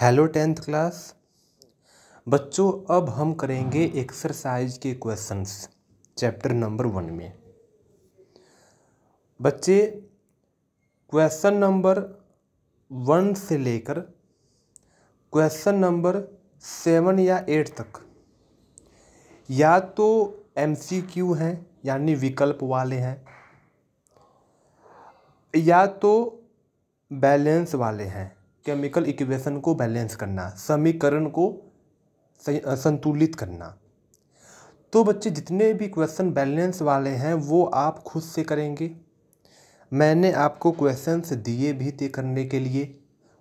Hello tenth class बच्चों अब हम करेंगे एक्सरसाइज के क्वेश्चंस चैप्टर नंबर वन में बच्चे क्वेश्चन नंबर वन से लेकर क्वेश्चन नंबर सेवन या एट तक या तो एमसीक्यू हैं यानी विकल्प वाले हैं या तो बैलेंस वाले हैं केमिकल इक्वेशन को बैलेंस करना समीकरण को संतुलित करना तो बच्चे जितने भी क्वेश्चन बैलेंस वाले हैं वो आप खुद से करेंगे मैंने आपको क्वेश्चंस दिए भी थे करने के लिए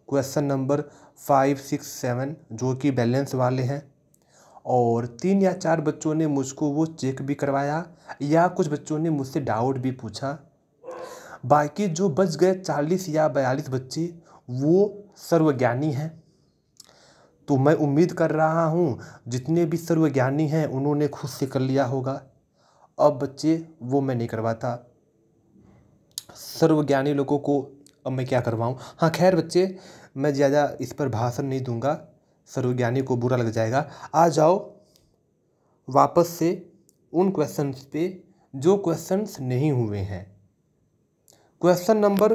question number five six seven जो कि बैलेंस वाले हैं और तीन या चार बच्चों ने मुझको वो चेक भी करवाया या कुछ बच्चों ने मुझसे डाउट भी पूछा बाकी जो बच गए चालीस या बयालीस बच्चे वो सर्वज्ञानी हैं तो मैं उम्मीद कर रहा हूँ जितने भी सर्वज्ञानी हैं उन्होंने खुद से कर लिया होगा अब बच्चे वो मैं नहीं करवाता सर्वज्ञानी लोगों को अब मैं क्या करवाऊँ हाँ खैर बच्चे मैं ज़्यादा इस पर भाषण नहीं दूंगा सर्वज्ञानी को बुरा लग जाएगा आ जाओ वापस से उन क्वेश्चंस पे जो क्वेश्चंस नहीं हुए हैं क्वेश्चन नंबर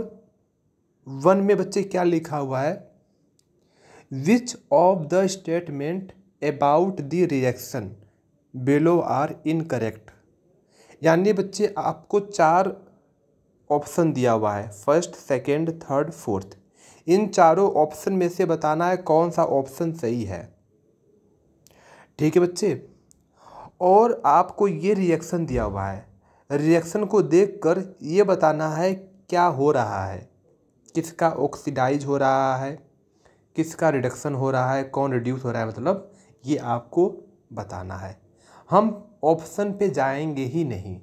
वन में बच्चे क्या लिखा हुआ है which of the statement about the reaction below are incorrect यानी बच्चे आपको चार ऑप्शन दिया हुआ है फर्स्ट सेकेंड थर्ड फोर्थ इन चारों ऑप्शन में से बताना है कौन सा ऑप्शन सही है ठीक है बच्चे और आपको ये रिएक्शन दिया हुआ है रिएक्शन को देखकर ये बताना है क्या हो रहा है किसका ऑक्सीडाइज हो रहा है किसका रिडक्शन हो रहा है कौन रिड्यूस हो रहा है मतलब ये आपको बताना है हम ऑप्शन पे जाएंगे ही नहीं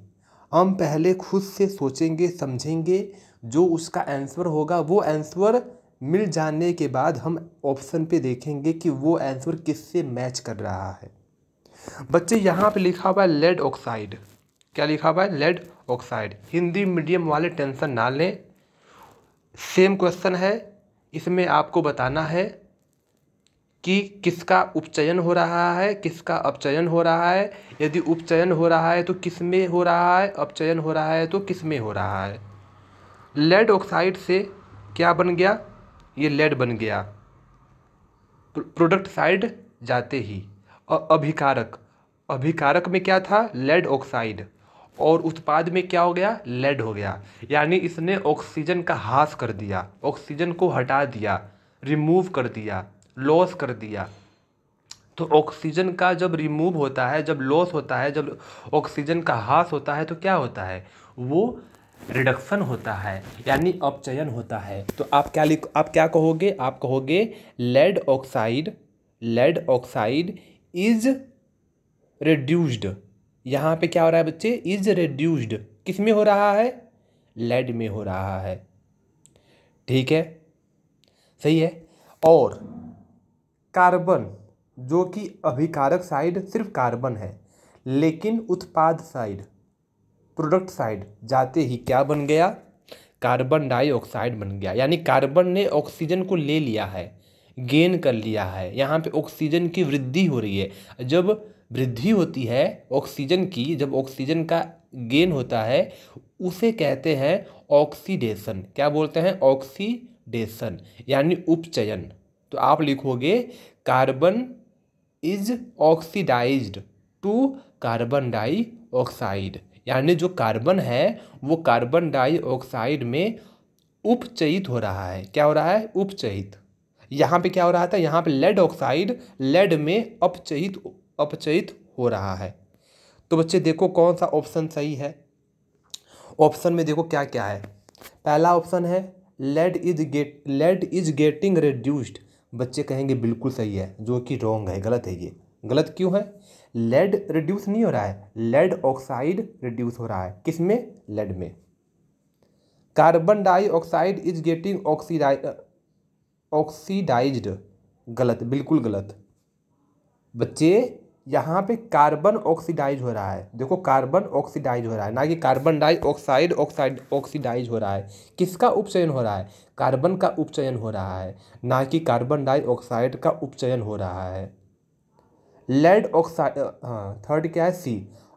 हम पहले खुद से सोचेंगे समझेंगे जो उसका आंसर होगा वो आंसर मिल जाने के बाद हम ऑप्शन पे देखेंगे कि वो आंसर किससे मैच कर रहा है बच्चे यहाँ पे लिखा हुआ है लेड ऑक्साइड क्या लिखा हुआ है लेड ऑक्साइड हिंदी मीडियम वाले टेंशन ना लें सेम क्वेश्चन है इसमें आपको बताना है कि किसका उपचयन हो रहा है किसका अपचयन हो रहा है यदि उपचयन हो रहा है तो किस में हो रहा है अपचयन हो रहा है तो किस में हो रहा है लेड ऑक्साइड से क्या बन गया ये लेड बन गया प्रोडक्ट साइड जाते ही और अभिकारक अभिकारक में क्या था लेड ऑक्साइड और उत्पाद में क्या हो गया लेड हो गया यानी इसने ऑक्सीजन का हास कर दिया ऑक्सीजन को हटा दिया रिमूव कर दिया लॉस कर दिया तो ऑक्सीजन का जब रिमूव होता है जब लॉस होता है जब ऑक्सीजन का हास होता है तो क्या होता है वो रिडक्शन होता है यानी अपचयन होता है तो आप क्या लिख आप क्या कहोगे आप कहोगे lead oxide lead oxide is reduced यहाँ पे क्या हो रहा है बच्चे इज रिड्यूस्ड किस में हो रहा है लेड में हो रहा है ठीक है सही है और कार्बन जो कि अभिकारक साइड सिर्फ कार्बन है लेकिन उत्पाद साइड प्रोडक्ट साइड जाते ही क्या बन गया कार्बन डाइऑक्साइड बन गया यानी कार्बन ने ऑक्सीजन को ले लिया है गेन कर लिया है यहाँ पे ऑक्सीजन की वृद्धि हो रही है जब वृद्धि होती है ऑक्सीजन की जब ऑक्सीजन का गेन होता है उसे कहते हैं ऑक्सीडेशन क्या बोलते हैं ऑक्सीडेशन यानी उपचयन तो आप लिखोगे carbon is oxidised to carbon dioxide यानी जो कार्बन है वो कार्बन डाई ऑक्साइड में उपचयित हो रहा है क्या हो रहा है उपचयित यहाँ पे क्या हो रहा था यहाँ पे लेड ऑक्साइड लेड में अपचयित अपचयित हो रहा है तो बच्चे देखो कौन सा ऑप्शन सही है ऑप्शन में देखो क्या क्या है पहला ऑप्शन है lead is get lead is getting reduced बच्चे कहेंगे बिल्कुल सही है जो कि रॉन्ग है गलत है ये गलत क्यों है लेड रिड्यूस नहीं हो रहा है लेड ऑक्साइड रिड्यूस हो रहा है किस में लेड में कार्बन डाइऑक्साइड इज गेटिंग ऑक्सीडाइ ऑक्सीडाइज्ड गलत बिल्कुल गलत बच्चे यहाँ पे कार्बन ऑक्सीडाइज हो रहा है देखो कार्बन ऑक्सीडाइज हो रहा है ना कि कार्बन डाइऑक्साइड ऑक्साइड ऑक्सीडाइज हो रहा है किसका उपचयन हो रहा है कार्बन का उपचयन हो रहा है ना कि कार्बन डाइऑक्साइड का उपचयन हो रहा है लेड ऑक्साइड हाँ थर्ड क्या है C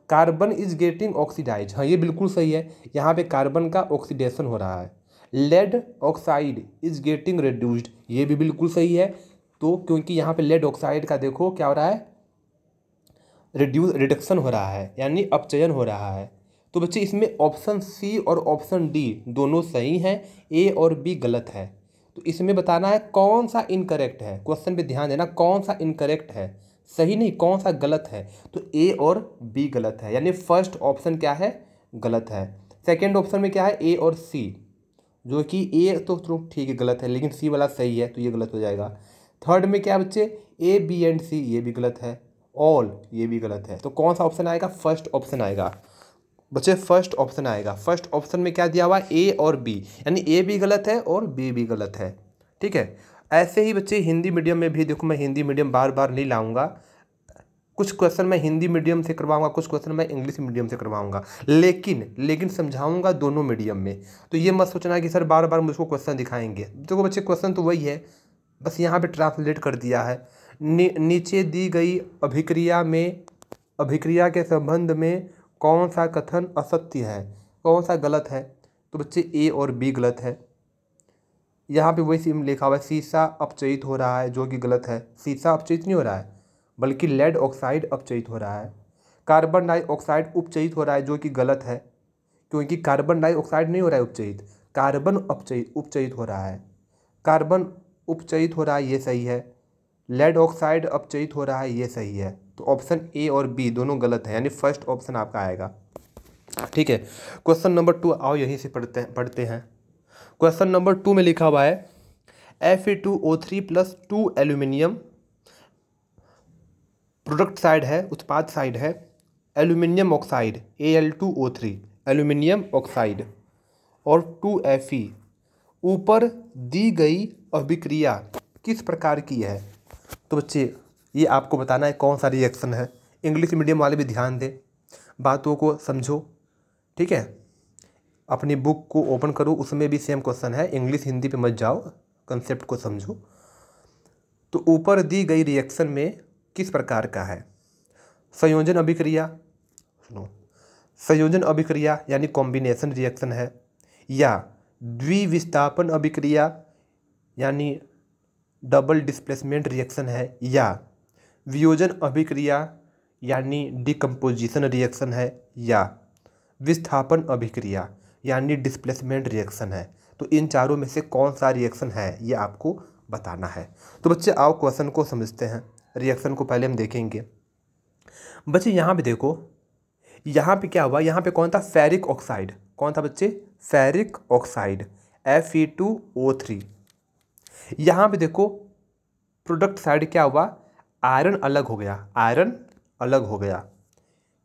carbon is getting oxidise हाँ ये बिल्कुल सही है यहाँ पे कार्बन का ऑक्सीडेशन हो रहा है lead oxide is getting reduced ये भी बिल्कुल सही है तो क्योंकि यहाँ पे लेड ऑक्साइड का देखो क्या हो रहा है रिड्यूस रिडक्शन हो रहा है यानी अपचयन हो रहा है तो बच्चे इसमें ऑप्शन सी और ऑप्शन डी दोनों सही हैं ए और बी गलत है तो इसमें बताना है कौन सा इनकरेक्ट है क्वेश्चन पे ध्यान देना कौन सा इनकरेक्ट है सही नहीं कौन सा गलत है तो ए और बी गलत है यानी फर्स्ट ऑप्शन क्या है गलत है सेकेंड ऑप्शन में क्या है ए और सी जो कि ए तो ठीक है गलत है लेकिन सी वाला सही है तो ये गलत हो जाएगा थर्ड में क्या बच्चे ए बी एंड सी ये भी गलत है ऑल ये भी गलत है तो कौन सा ऑप्शन आएगा फर्स्ट ऑप्शन आएगा बच्चे फर्स्ट ऑप्शन आएगा फर्स्ट ऑप्शन में क्या दिया हुआ ए और बी यानी ए भी गलत है और बी भी गलत है ठीक है ऐसे ही बच्चे हिंदी मीडियम में भी देखो मैं हिंदी मीडियम बार बार नहीं लाऊंगा कुछ क्वेश्चन मैं हिंदी मीडियम से करवाऊंगा कुछ क्वेश्चन मैं इंग्लिश मीडियम से करवाऊंगा लेकिन लेकिन समझाऊंगा दोनों मीडियम में तो ये मत सोचना कि सर बार बार मुझको क्वेश्चन दिखाएंगे देखो बच्चे क्वेश्चन तो वही है बस यहाँ पे ट्रांसलेट कर दिया है नी, नीचे दी गई अभिक्रिया में अभिक्रिया के संबंध में कौन सा कथन असत्य है कौन सा गलत है तो बच्चे ए और बी गलत है यहाँ पे वही सीम लिखा हुआ है शीशा अपचयित हो रहा है जो कि गलत है शीशा अपचयित नहीं हो रहा है बल्कि लेड ऑक्साइड अपचयित हो रहा है कार्बन डाइऑक्साइड उपचयित हो रहा है जो कि गलत है क्योंकि कार्बन डाइऑक्साइड नहीं हो रहा है उपचयित कार्बन अपचयित उपचयित हो रहा है कार्बन उपचयित हो रहा है ये सही है लेड ऑक्साइड अपचयित हो रहा है ये सही है तो ऑप्शन ए और बी दोनों गलत है यानी फर्स्ट ऑप्शन आपका आएगा ठीक है क्वेश्चन नंबर टू आओ यहीं से पढ़ते हैं पढ़ते हैं क्वेश्चन नंबर टू में लिखा हुआ है F A two O three plus two aluminium product side है उत्पाद साइड है aluminium oxide A L two O three aluminium oxide और टू एफ ई ऊपर दी गई अभिक्रिया किस प्रकार की है तो बच्चे ये आपको बताना है कौन सा रिएक्शन है इंग्लिश मीडियम वाले भी ध्यान दें बातों को समझो ठीक है अपनी बुक को ओपन करो उसमें भी सेम क्वेश्चन है इंग्लिश हिंदी पे मत जाओ कंसेप्ट को समझो तो ऊपर दी गई रिएक्शन में किस प्रकार का है संयोजन अभिक्रिया सुनो संयोजन अभिक्रिया यानी कॉम्बिनेशन रिएक्शन है या द्विविस्थापन अभिक्रिया यानी डबल डिस्प्लेसमेंट रिएक्शन है या वियोजन अभिक्रिया यानी डिकम्पोजिशन रिएक्शन है या विस्थापन अभिक्रिया यानी डिस्प्लेसमेंट रिएक्शन है तो इन चारों में से कौन सा रिएक्शन है ये आपको बताना है तो बच्चे आओ क्वेश्चन को समझते हैं रिएक्शन को पहले हम देखेंगे बच्चे यहाँ पे देखो यहाँ पे क्या हुआ यहाँ पे कौन था फेरिक ऑक्साइड कौन था बच्चे ferric oxide F E two O three यहाँ पे देखो प्रोडक्ट साइड क्या हुआ आयरन अलग हो गया आयरन अलग हो गया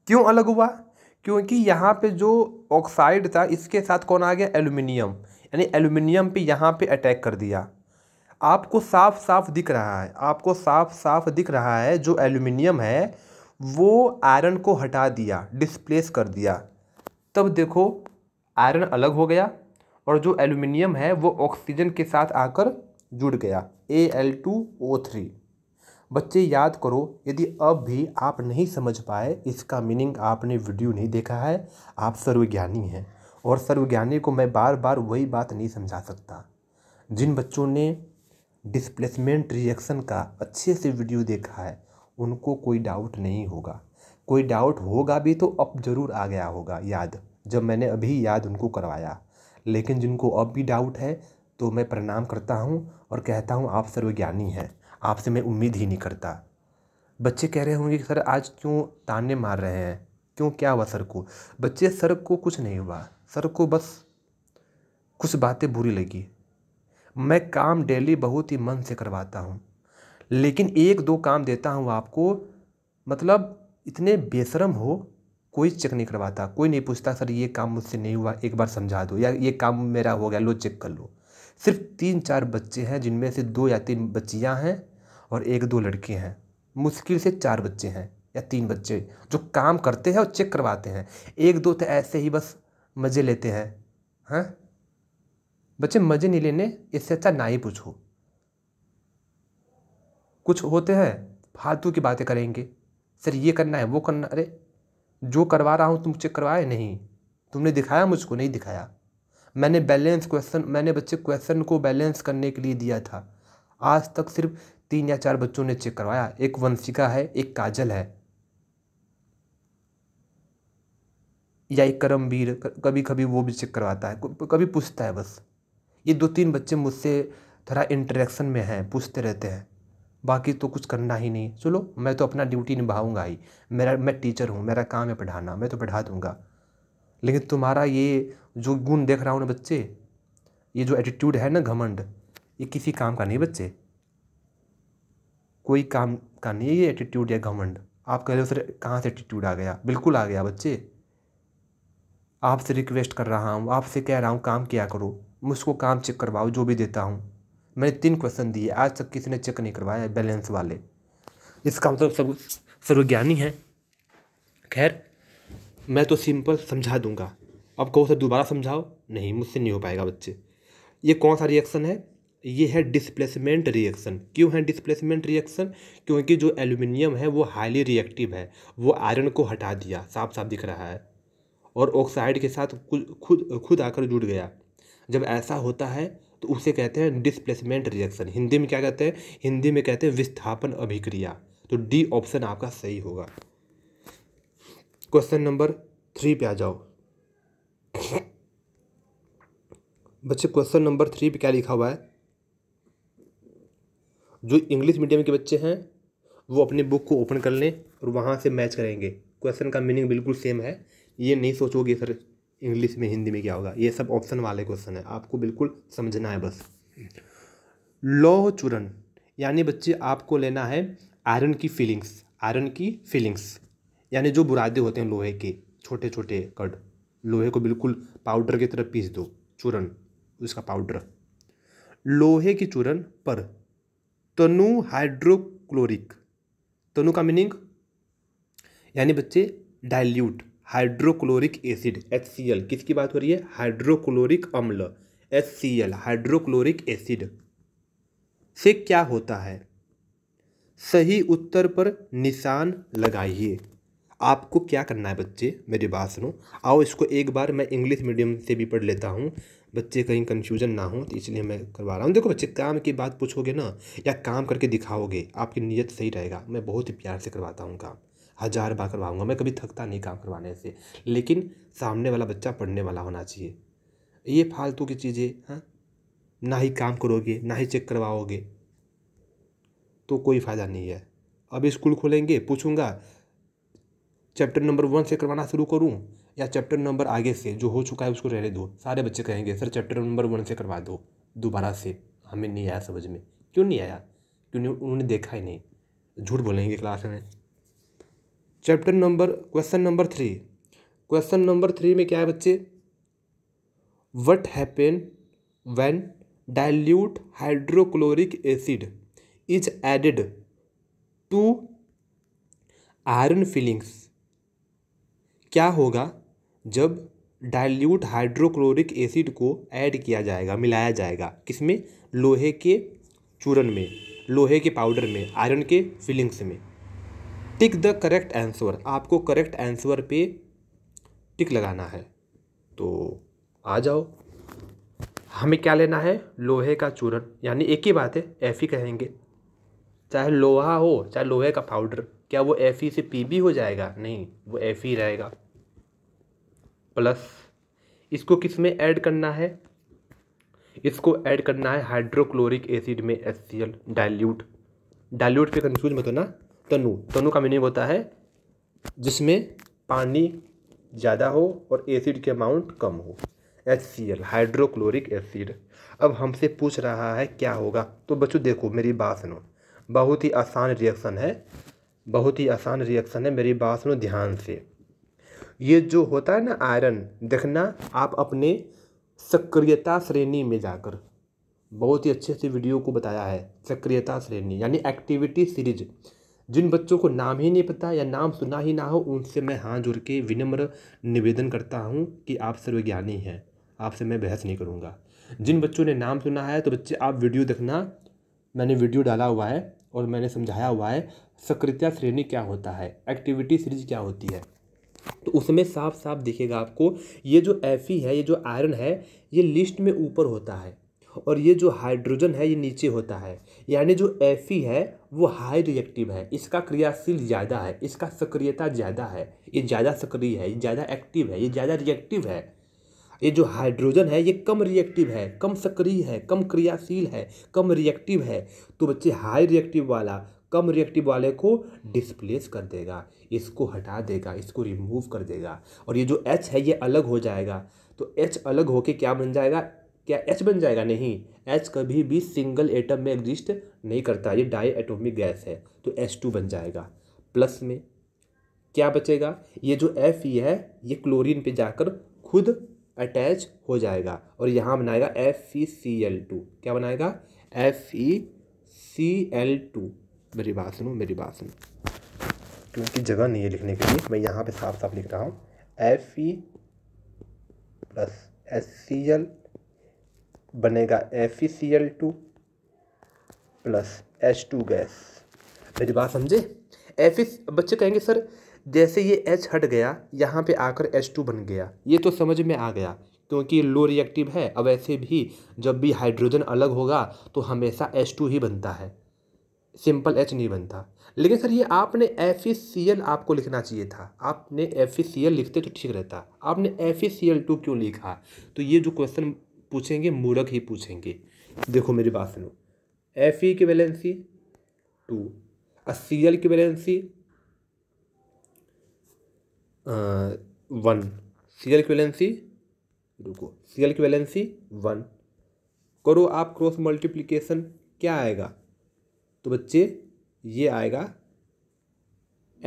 क्यों अलग हुआ क्योंकि यहाँ पे जो ऑक्साइड था इसके साथ कौन आ गया एल्यूमिनियम यानी एल्यूमिनियम पे यहाँ पे अटैक कर दिया आपको साफ साफ दिख रहा है आपको साफ साफ दिख रहा है जो एल्यूमिनियम है वो आयरन को हटा दिया डिस्प्लेस कर दिया तब देखो आयरन अलग हो गया और जो एल्यूमिनियम है वो ऑक्सीजन के साथ आकर जुड़ गया A L two O three बच्चे याद करो यदि अब भी आप नहीं समझ पाए इसका मीनिंग आपने वीडियो नहीं देखा है आप सर्वज्ञानी हैं और सर्वज्ञानी को मैं बार बार वही बात नहीं समझा सकता जिन बच्चों ने डिस्प्लेसमेंट रिएक्शन का अच्छे से वीडियो देखा है उनको कोई डाउट नहीं होगा कोई डाउट होगा भी तो अब जरूर आ गया होगा याद जब मैंने अभी याद उनको करवाया लेकिन जिनको अब भी डाउट है तो मैं प्रणाम करता हूँ और कहता हूँ आप सर्वज्ञानी हैं आपसे मैं उम्मीद ही नहीं करता बच्चे कह रहे होंगे कि सर आज क्यों ताने मार रहे हैं क्यों क्या हुआ सर को बच्चे सर को कुछ नहीं हुआ सर को बस कुछ बातें बुरी लगी मैं काम डेली बहुत ही मन से करवाता हूँ लेकिन एक दो काम देता हूँ आपको मतलब इतने बेशरम हो कोई चेक नहीं करवाता कोई नहीं पूछता सर ये काम मुझसे नहीं हुआ एक बार समझा दो या ये काम मेरा हो गया लो चेक कर लो सिर्फ तीन चार बच्चे हैं जिनमें से दो या तीन बच्चियाँ हैं और एक दो लड़के हैं मुश्किल से चार बच्चे हैं या तीन बच्चे जो काम करते हैं और चेक करवाते हैं एक दो तो ऐसे ही बस मज़े लेते हैं हैं हाँ? बच्चे मज़े नहीं लेने इससे अच्छा ना ही पूछो कुछ होते हैं फालतू की बातें करेंगे सर ये करना है वो करना अरे जो करवा रहा हूँ तुम चेक करवाए नहीं तुमने दिखाया मुझको नहीं दिखाया मैंने बैलेंस क्वेश्चन मैंने बच्चे क्वेश्चन को बैलेंस करने के लिए दिया था आज तक सिर्फ तीन या चार बच्चों ने चेक करवाया एक वंशिका है एक काजल है या एक करमवीर कभी कभी वो भी चेक करवाता है कभी पूछता है बस ये दो तीन बच्चे मुझसे थोड़ा इंटरेक्शन में हैं पूछते रहते हैं बाकी तो कुछ करना ही नहीं चलो मैं तो अपना ड्यूटी निभाऊंगा ही मेरा मैं टीचर हूँ मेरा काम है पढ़ाना मैं तो पढ़ा दूँगा लेकिन तुम्हारा ये जो गुण देख रहा हूँ ना बच्चे ये जो एटीट्यूड है ना घमंड ये किसी काम का नहीं बच्चे कोई काम का नहीं है ये एटीट्यूड या घमंड आप कह रहे हो सर कहाँ से एटीट्यूड आ गया बिल्कुल आ गया बच्चे आपसे रिक्वेस्ट कर रहा हूँ आपसे कह रहा हूँ काम किया करो मुझको काम चेक करवाओ जो भी देता हूँ मैंने तीन क्वेश्चन दिए आज तक किसी ने चेक नहीं करवाया बैलेंस वाले इसका मतलब सब सर्वज्ञानी है खैर मैं तो सिंपल समझा दूंगा अब कहो सर दोबारा समझाओ नहीं मुझसे नहीं हो पाएगा बच्चे ये कौन सा रिएक्शन है ये है डिस्प्लेसमेंट रिएक्शन क्यों है डिस्प्लेसमेंट रिएक्शन क्योंकि जो एल्यूमिनियम है वो हाईली रिएक्टिव है वो आयरन को हटा दिया साफ साफ दिख रहा है और ऑक्साइड के साथ खुद खुद खुद आकर जुड़ गया जब ऐसा होता है तो उसे कहते हैं डिस्प्लेसमेंट रिएक्शन हिंदी में क्या कहते हैं हिंदी में कहते हैं विस्थापन अभिक्रिया तो डी ऑप्शन आपका सही होगा क्वेश्चन नंबर थ्री पे आ जाओ बच्चे क्वेश्चन नंबर थ्री पे क्या लिखा हुआ है जो इंग्लिश मीडियम के बच्चे हैं वो अपनी बुक को ओपन कर लें और वहाँ से मैच करेंगे क्वेश्चन का मीनिंग बिल्कुल सेम है ये नहीं सोचोगे सर इंग्लिश में हिंदी में क्या होगा ये सब ऑप्शन वाले क्वेश्चन है आपको बिल्कुल समझना है बस लौह चूरण यानी बच्चे आपको लेना है आयरन की फीलिंग्स आयरन की फीलिंग्स यानी जो बुरादे होते हैं लोहे के छोटे छोटे कड लोहे को बिल्कुल पाउडर की तरह पीस दो चूरन उसका पाउडर लोहे की चूरन पर तनु हाइड्रोक्लोरिक तनु का मीनिंग यानी बच्चे dilute hydrochloric acid H C L किसकी बात हो रही है हाइड्रोक्लोरिक अम्ल H C L hydrochloric acid से क्या होता है सही उत्तर पर निशान लगाइए आपको क्या करना है बच्चे मेरी बात सुनो आओ इसको एक बार मैं इंग्लिश मीडियम से भी पढ़ लेता हूँ बच्चे कहीं कन्फ्यूजन ना हो तो इसलिए मैं करवा रहा हूँ देखो बच्चे काम की बात पूछोगे ना या काम करके दिखाओगे आपकी नीयत सही रहेगा मैं बहुत ही प्यार से करवाता हूँ काम हज़ार बार करवाऊँगा मैं कभी थकता नहीं काम करवाने से लेकिन सामने वाला बच्चा पढ़ने वाला होना चाहिए ये फालतू की चीज़ें हाँ ना ही काम करोगे ना ही चेक करवाओगे तो कोई फ़ायदा नहीं है अब स्कूल खोलेंगे पूछूंगा चैप्टर नंबर वन से करवाना शुरू करूँ या चैप्टर नंबर आगे से जो हो चुका है उसको रहने दो सारे बच्चे कहेंगे सर चैप्टर नंबर वन से करवा दो दोबारा से हमें नहीं आया समझ में क्यों नहीं आया क्यों नहीं उन्होंने देखा ही नहीं झूठ बोलेंगे क्लास में chapter number question number three question number three में क्या है बच्चे what happen when dilute hydrochloric acid is added to iron filings क्या होगा जब डाइल्यूट हाइड्रोक्लोरिक एसिड को ऐड किया जाएगा मिलाया जाएगा किसमें लोहे के चूरन में लोहे के पाउडर में आयरन के फिलिंग्स में टिक द करेक्ट आंसर आपको करेक्ट आंसर पे टिक लगाना है तो आ जाओ हमें क्या लेना है लोहे का चूरन यानी एक ही बात है एफ ही कहेंगे चाहे लोहा हो चाहे लोहे का पाउडर क्या वो एफ ई से पी भी हो जाएगा नहीं वो एफ ही रहेगा प्लस इसको किस में ऐड करना है इसको ऐड करना है हाइड्रोक्लोरिक एसिड में S C L dilute dilute पे कंफ्यूज मत होना तनु तनु का मीनिंग होता है जिसमें पानी ज़्यादा हो और एसिड के अमाउंट कम हो H C L hydrochloric acid अब हमसे पूछ रहा है क्या होगा तो बच्चों देखो मेरी बात सुनो बहुत ही आसान रिएक्शन है बहुत ही आसान रिएक्शन है मेरी बात सुनो ध्यान से ये जो होता है ना आयरन देखना आप अपने सक्रियता श्रेणी में जाकर बहुत ही अच्छे से वीडियो को बताया है सक्रियता श्रेणी यानी एक्टिविटी सीरीज जिन बच्चों को नाम ही नहीं पता या नाम सुना ही ना हो उनसे मैं हाथ जुड़ के विनम्र निवेदन करता हूँ कि आप सर्वज्ञानी हैं आपसे मैं बहस नहीं करूँगा जिन बच्चों ने नाम सुना है तो बच्चे आप वीडियो देखना मैंने वीडियो डाला हुआ है और मैंने समझाया हुआ है सक्रियता श्रेणी क्या होता है एक्टिविटी सीरीज क्या होती है तो उसमें साफ साफ दिखेगा आपको ये जो एफ है ये जो आयरन है ये लिस्ट में ऊपर होता है और ये जो हाइड्रोजन है ये नीचे होता है यानी जो एफ है वो हाई रिएक्टिव है इसका क्रियाशील ज़्यादा है इसका सक्रियता ज़्यादा है ये ज़्यादा सक्रिय है ये ज़्यादा एक्टिव है ये ज़्यादा रिएक्टिव है ये जो हाइड्रोजन है ये कम रिएक्टिव है कम सक्रिय है कम क्रियाशील है कम रिएक्टिव है तो बच्चे हाई रिएक्टिव वाला कम रिएक्टिव वाले को डिस्प्लेस कर देगा इसको हटा देगा इसको रिमूव कर देगा और ये जो एच है ये अलग हो जाएगा तो एच अलग होके क्या बन जाएगा क्या एच बन जाएगा नहीं एच कभी भी सिंगल एटम में एग्जिस्ट नहीं करता ये डाई एटोमिक गैस है तो एच टू बन जाएगा प्लस में क्या बचेगा ये जो एफ ई है ये क्लोरीन पे जाकर खुद अटैच हो जाएगा और यहाँ बनाएगा F E C L two क्या बनाएगा F E C L two मेरी बात सुनो मेरी बात सुनो क्योंकि जगह नहीं है लिखने के लिए मैं यहाँ पे साफ साफ लिख रहा हूँ F E plus S C L बनेगा F E C L two plus H two gas मेरी बात समझे एफ ई e बच्चे कहेंगे सर जैसे ये एच हट गया यहाँ पे आकर एच टू बन गया ये तो समझ में आ गया क्योंकि लो रिएक्टिव है अब ऐसे भी जब भी हाइड्रोजन अलग होगा तो हमेशा एच टू ही बनता है सिंपल एच नहीं बनता लेकिन सर ये आपने एफ सी एल आपको लिखना चाहिए था आपने एफ सी एल लिखते तो ठीक रहता आपने एफ सी एल टू क्यों लिखा तो ये जो क्वेश्चन पूछेंगे मूर्ख ही पूछेंगे देखो मेरी बात सुनो एफ ई की वैलेंसी टू और सी एल की वैलेंसी वन सी एल की वैलेंसी रुको सी एल की वैलेंसी वन करो आप क्रॉस मल्टीप्लिकेशन क्या आएगा तो बच्चे ये आएगा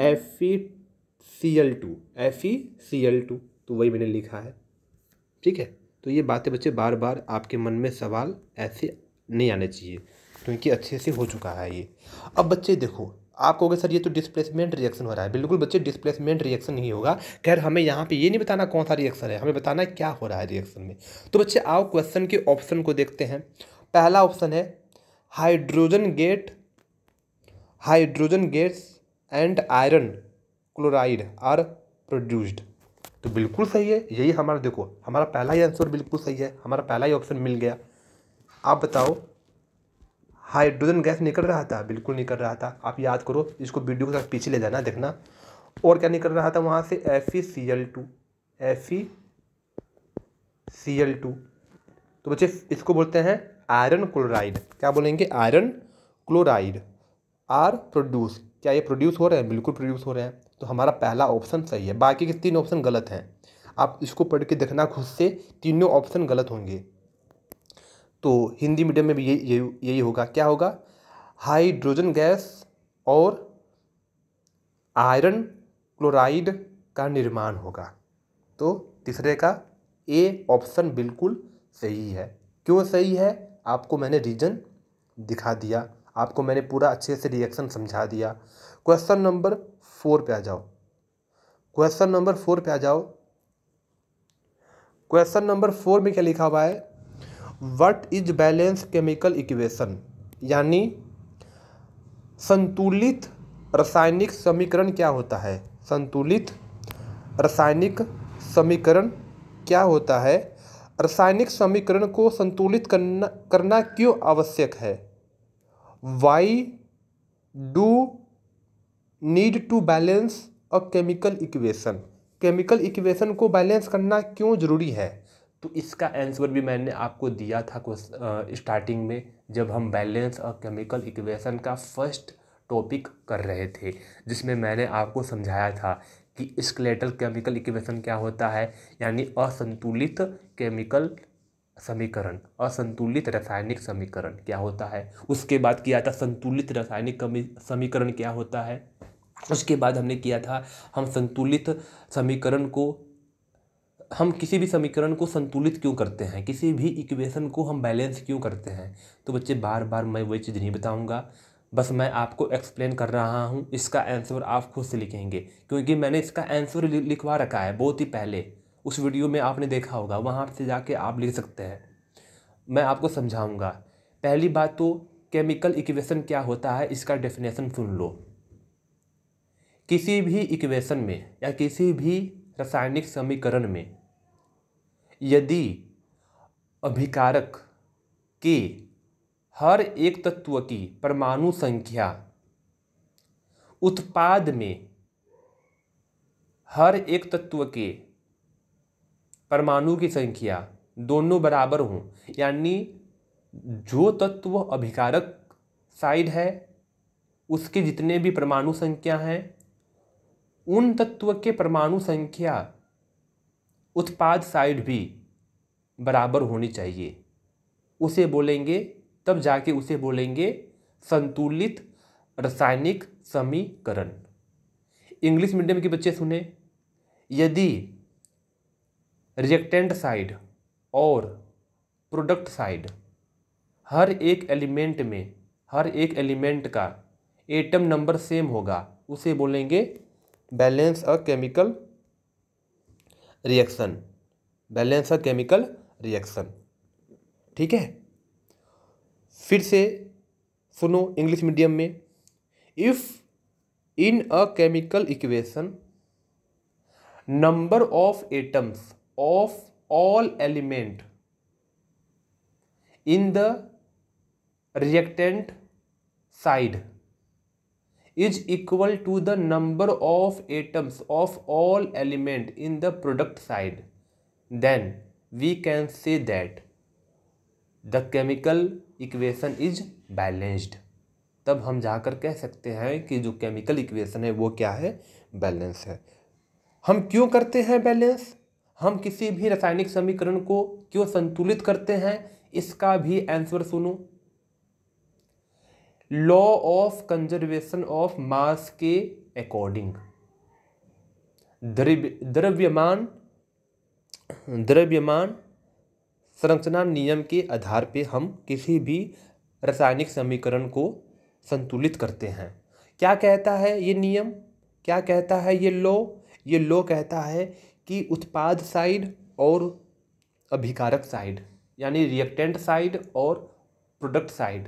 F E C L two F E C L two तो वही मैंने लिखा है ठीक है तो ये बातें बच्चे बार बार आपके मन में सवाल ऐसे नहीं आने चाहिए क्योंकि अच्छे से हो चुका है ये अब बच्चे देखो आप कहोगे सर ये तो डिस्प्लेसमेंट रिएक्शन हो रहा है बिल्कुल बच्चे डिस्प्लेसमेंट रिएक्शन नहीं होगा खैर हमें यहाँ पे ये नहीं बताना कौन सा रिएक्शन है हमें बताना है क्या हो रहा है रिएक्शन में तो बच्चे आओ क्वेश्चन के ऑप्शन को देखते हैं पहला ऑप्शन है hydrogen get hydrogen gas and iron chloride are produced तो बिल्कुल सही है यही हमारा देखो हमारा पहला ही आंसर बिल्कुल सही है हमारा पहला ही ऑप्शन मिल गया आप बताओ हाइड्रोजन गैस निकल रहा था बिल्कुल निकल रहा था आप याद करो इसको वीडियो के साथ पीछे ले जाना देखना और क्या निकल रहा था वहाँ से F E C L two F E C L two तो बच्चे इसको बोलते हैं आयरन क्लोराइड क्या बोलेंगे आयरन क्लोराइड आर प्रोड्यूस क्या ये प्रोड्यूस हो रहे हैं बिल्कुल प्रोड्यूस हो रहे हैं तो हमारा पहला ऑप्शन सही है बाकी के तीन ऑप्शन गलत हैं आप इसको पढ़ के देखना खुद से तीनों ऑप्शन गलत होंगे तो हिंदी मीडियम में भी यही यही यही होगा क्या होगा हाइड्रोजन गैस और आयरन क्लोराइड का निर्माण होगा तो तीसरे का ए ऑप्शन बिल्कुल सही है क्यों सही है आपको मैंने रीजन दिखा दिया आपको मैंने पूरा अच्छे से रिएक्शन समझा दिया क्वेश्चन नंबर फोर पे आ जाओ क्वेश्चन नंबर फोर पे आ जाओ क्वेश्चन नंबर फोर में क्या लिखा हुआ है what is balance chemical equation यानी संतुलित रासायनिक समीकरण क्या होता है संतुलित रासायनिक समीकरण क्या होता है रासायनिक समीकरण को संतुलित करना करना क्यों आवश्यक है why do need to balance a chemical equation chemical equation को बैलेंस करना क्यों ज़रूरी है तो इसका आंसर भी मैंने आपको दिया था कुछ स्टार्टिंग में जब हम बैलेंस और केमिकल इक्वेशन का फर्स्ट टॉपिक कर रहे थे जिसमें मैंने आपको समझाया था कि स्केलेटल केमिकल इक्वेशन क्या होता है यानी असंतुलित केमिकल समीकरण असंतुलित रासायनिक समीकरण क्या होता है उसके बाद किया था संतुलित रासायनिक समीकरण क्या होता है उसके बाद हमने किया था हम संतुलित समीकरण को हम किसी भी समीकरण को संतुलित क्यों करते हैं किसी भी इक्वेशन को हम बैलेंस क्यों करते हैं तो बच्चे बार बार मैं वही चीज़ नहीं बताऊंगा बस मैं आपको एक्सप्लेन कर रहा हूँ इसका आंसर आप खुद से लिखेंगे क्योंकि मैंने इसका आंसर लिखवा रखा है बहुत ही पहले उस वीडियो में आपने देखा होगा वहाँ से जाके आप लिख सकते हैं मैं आपको समझाऊँगा पहली बात तो केमिकल इक्वेशन क्या होता है इसका डेफिनेशन सुन लो किसी भी इक्वेशन में या किसी भी रासायनिक समीकरण में यदि अभिकारक के हर एक तत्व की परमाणु संख्या उत्पाद में हर एक तत्व के परमाणु की संख्या दोनों बराबर हों यानी जो तत्व अभिकारक साइड है उसके जितने भी परमाणु संख्या हैं उन तत्व के परमाणु संख्या उत्पाद साइड भी बराबर होनी चाहिए उसे बोलेंगे तब जाके उसे बोलेंगे संतुलित रासायनिक समीकरण इंग्लिश मीडियम के बच्चे सुने यदि रिएक्टेंट साइड और प्रोडक्ट साइड हर एक एलिमेंट में हर एक एलिमेंट का एटम नंबर सेम होगा उसे बोलेंगे balance a chemical reaction balance a chemical reaction ठीक है फिर से सुनो इंग्लिश मीडियम में if in a chemical equation number of atoms of all element in the reactant side is equal to the number of atoms of all element in the product side then we can say that the chemical equation is balanced तब हम जाकर कह सकते हैं कि जो chemical equation है वो क्या है बैलेंस है हम क्यों करते हैं बैलेंस हम किसी भी रासायनिक समीकरण को क्यों संतुलित करते हैं इसका भी आंसर सुनो law of conservation of mass के अकॉर्डिंग द्रव्यमान द्रव्यमान संरचना नियम के आधार पे हम किसी भी रासायनिक समीकरण को संतुलित करते हैं क्या कहता है ये नियम क्या कहता है ये लॉ ये लॉ कहता है कि उत्पाद साइड और अभिकारक साइड यानी रिएक्टेंट साइड और प्रोडक्ट साइड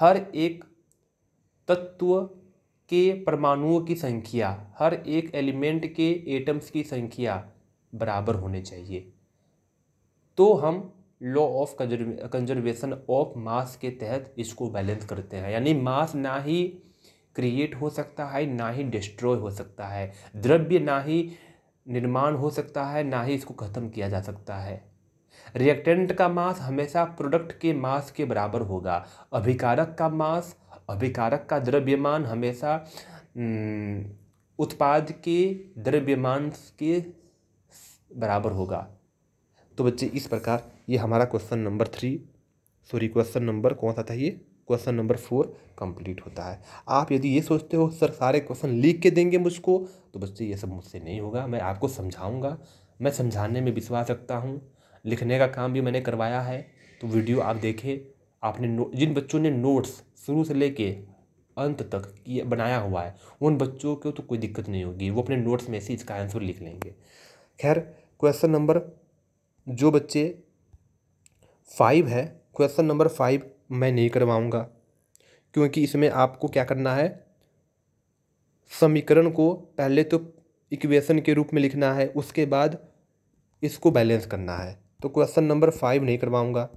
हर एक तत्व के परमाणुओं की संख्या हर एक एलिमेंट के एटम्स की संख्या बराबर होने चाहिए तो हम law of conservation of mass के तहत इसको बैलेंस करते हैं यानी मास ना ही क्रिएट हो सकता है ना ही डिस्ट्रॉय हो सकता है द्रव्य ना ही निर्माण हो सकता है ना ही इसको ख़त्म किया जा सकता है रिएक्टेंट का मास हमेशा प्रोडक्ट के मास के बराबर होगा अभिकारक का मास अभिकारक का द्रव्यमान हमेशा उत्पाद के द्रव्यमान के बराबर होगा तो बच्चे इस प्रकार ये हमारा question number three sorry question number कौन सा था ये क्वेश्चन नंबर फोर कंप्लीट होता है आप यदि ये सोचते हो सर सारे क्वेश्चन लिख के देंगे मुझको तो बच्चे ये सब मुझसे नहीं होगा मैं आपको समझाऊंगा मैं समझाने में विश्वास रखता हूँ लिखने का काम भी मैंने करवाया है तो वीडियो आप देखें आपने जिन बच्चों ने नोट्स शुरू से लेके अंत तक किया बनाया हुआ है उन बच्चों को तो कोई दिक्कत नहीं होगी वो अपने नोट्स में से इसका आंसर लिख लेंगे खैर क्वेश्चन नंबर जो बच्चे फाइव है क्वेश्चन नंबर फाइव मैं नहीं करवाऊँगा क्योंकि इसमें आपको क्या करना है समीकरण को पहले तो इक्वेशन के रूप में लिखना है उसके बाद इसको बैलेंस करना है तो क्वेश्चन नंबर फाइव नहीं करवाऊँगा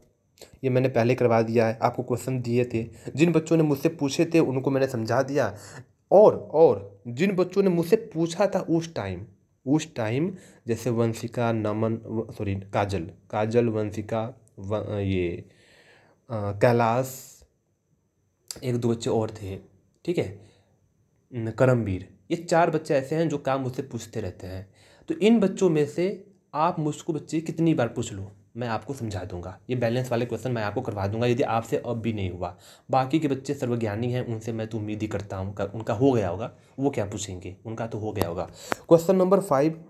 ये मैंने पहले करवा दिया है आपको क्वेश्चन दिए थे जिन बच्चों ने मुझसे पूछे थे उनको मैंने समझा दिया और और जिन बच्चों ने मुझसे पूछा था उस टाइम उस टाइम जैसे वंशिका नमन सॉरी काजल काजल वंशिका व, ये कैलाश एक दो बच्चे और थे ठीक है करमवीर ये चार बच्चे ऐसे हैं जो काम मुझसे पूछते रहते हैं तो इन बच्चों में से आप मुझको बच्चे कितनी बार पूछ लो मैं आपको समझा दूंगा ये बैलेंस वाले क्वेश्चन मैं आपको करवा दूंगा यदि आपसे अब भी नहीं हुआ बाकी के बच्चे सर्वज्ञानी हैं उनसे मैं तो उम्मीद ही करता हूँ उनका हो गया होगा वो क्या पूछेंगे उनका तो हो गया होगा question number five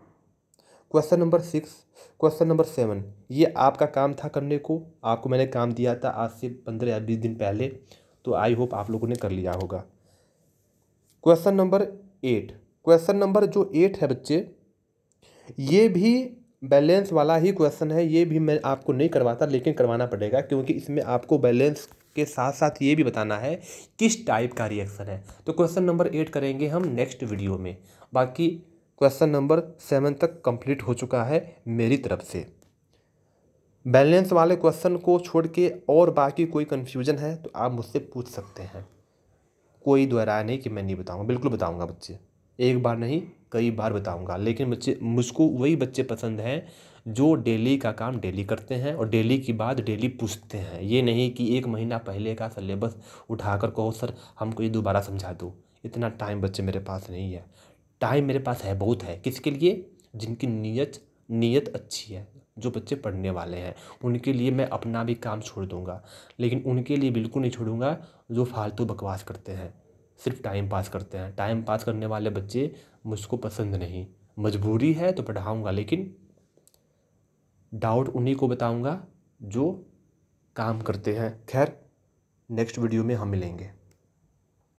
question number six question number seven ये आपका काम था करने को आपको मैंने काम दिया था आज से पंद्रह या बीस दिन पहले तो आई होप आप लोगों ने कर लिया होगा question number eight question number जो एट है बच्चे ये भी बैलेंस वाला ही क्वेश्चन है ये भी मैं आपको नहीं करवाता लेकिन करवाना पड़ेगा क्योंकि इसमें आपको बैलेंस के साथ साथ ये भी बताना है किस टाइप का रिएक्शन है तो क्वेश्चन नंबर एट करेंगे हम नेक्स्ट वीडियो में बाकी क्वेश्चन नंबर सेवन तक कंप्लीट हो चुका है मेरी तरफ से बैलेंस वाले क्वेश्चन को छोड़ के और बाकी कोई कन्फ्यूजन है तो आप मुझसे पूछ सकते हैं कोई दोहराया नहीं कि मैं नहीं बताऊँगा बिल्कुल बताऊँगा बच्चे एक बार नहीं कई बार बताऊँगा लेकिन बच्चे मुझको वही बच्चे पसंद हैं जो डेली का काम डेली करते हैं और डेली की बात डेली पूछते हैं ये नहीं कि एक महीना पहले का सिलेबस उठाकर कहो सर हमको ये दोबारा समझा दो इतना टाइम बच्चे मेरे पास नहीं है टाइम मेरे पास है बहुत है किसके लिए जिनकी नीयत नीयत अच्छी है जो बच्चे पढ़ने वाले हैं उनके लिए मैं अपना भी काम छोड़ दूँगा लेकिन उनके लिए बिल्कुल नहीं छोड़ूंगा जो फालतू बकवास करते हैं सिर्फ टाइम पास करते हैं टाइम पास करने वाले बच्चे मुझको पसंद नहीं मजबूरी है तो पढ़ाऊँगा लेकिन डाउट उन्हीं को बताऊँगा जो काम करते हैं खैर नेक्स्ट वीडियो में हम मिलेंगे